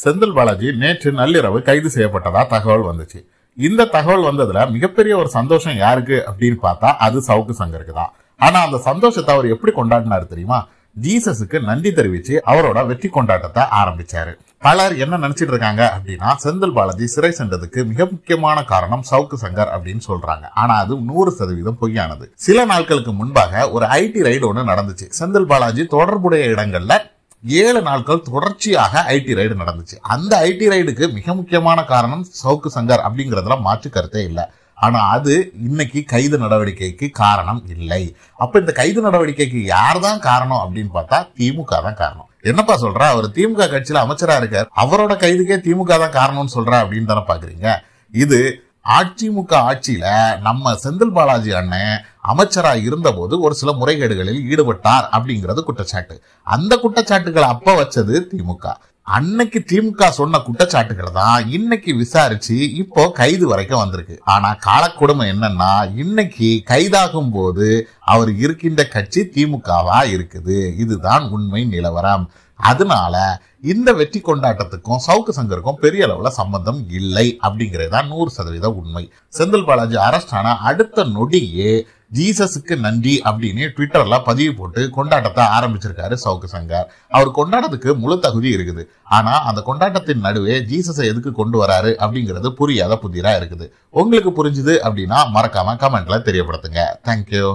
செந்தில் பாலாஜி நேற்று நள்ளிரவு கைது செய்யப்பட்டதா தகவல் வந்துச்சு இந்த தகவல் வந்ததுல மிகப்பெரிய ஒரு சந்தோஷம் யாருக்கு அப்படின்னு பார்த்தா அது சவுக்கு சங்கருக்கு தான் ஆனா அந்த சந்தோஷத்தை அவர் எப்படி கொண்டாடினாரு தெரியுமா ஜீசஸுக்கு நன்றி தெரிவிச்சு அவரோட வெற்றி கொண்டாட்டத்தை ஆரம்பிச்சாரு பலர் என்ன நினைச்சிட்டு இருக்காங்க அப்படின்னா செந்தில் பாலாஜி சிறை சென்றதுக்கு மிக முக்கியமான காரணம் சவுக்கு சங்கர் அப்படின்னு சொல்றாங்க ஆனா அது நூறு சதவீதம் பொய்யானது சில நாட்களுக்கு முன்பாக ஒரு ஐடி ரைடு ஒன்று நடந்துச்சு செந்தில் பாலாஜி தொடர்புடைய இடங்கள்ல ஏழு நாட்கள் தொடர்ச்சியாக ஐடி ரைடு நடந்துச்சு அந்த ஐடி ரைடுக்கு மிக முக்கியமான காரணம் சவுக்கு சங்கர் அப்படிங்கிறதுல மாற்று கருத்தே இல்லை ஆனால் அது இன்னைக்கு கைது நடவடிக்கைக்கு காரணம் இல்லை அப்போ இந்த கைது நடவடிக்கைக்கு யார் தான் காரணம் அப்படின்னு பார்த்தா திமுக தான் காரணம் என்னப்பா சொல்ற அவர் திமுக கட்சியில் அமைச்சராக இருக்கார் அவரோட கைதுக்கே திமுக தான் காரணம்னு சொல்ற அப்படின்னு தானே பார்க்குறீங்க இது அதிமுக ஆட்சியில நம்ம செந்தில் பாலாஜி அண்ணன் அமைச்சராக இருந்தபோது ஒரு சில முறைகேடுகளில் ஈடுபட்டார் அப்படிங்கிறது குற்றச்சாட்டு அந்த குற்றச்சாட்டுகளை அப்ப வச்சது திமுக அன்னைக்கு திமுக சொன்ன குற்றச்சாட்டுகள் தான் இன்னைக்கு விசாரிச்சு இப்போ கைது வரைக்கும் வந்திருக்கு ஆனா காலக்கொடுமை என்னன்னா இன்னைக்கு கைதாகும் போது அவர் இருக்கின்ற கட்சி திமுகவா இருக்குது இதுதான் உண்மை நிலவரம் அதனால இந்த வெற்றி கொண்டாட்டத்துக்கும் சவுக்கு சங்கருக்கும் பெரிய அளவில் சம்பந்தம் இல்லை அப்படிங்கிறது தான் நூறு சதவீத உண்மை செந்தில் பாலாஜி அரஸ்ட் ஆனா அடுத்த நொடியே ஜீசஸுக்கு நன்றி அப்படின்னு ட்விட்டர்ல பதிவு போட்டு கொண்டாட்டத்தை ஆரம்பிச்சிருக்காரு சவுக்கு சங்கர் அவர் கொண்டாட்டத்துக்கு முழு தகுதி இருக்குது ஆனா அந்த கொண்டாட்டத்தின் நடுவே ஜீசஸை எதுக்கு கொண்டு வராரு அப்படிங்கிறது புரியாத புதிரா இருக்குது உங்களுக்கு புரிஞ்சுது அப்படின்னா மறக்காம கமெண்ட்ல தெரியப்படுத்துங்க தேங்க்யூ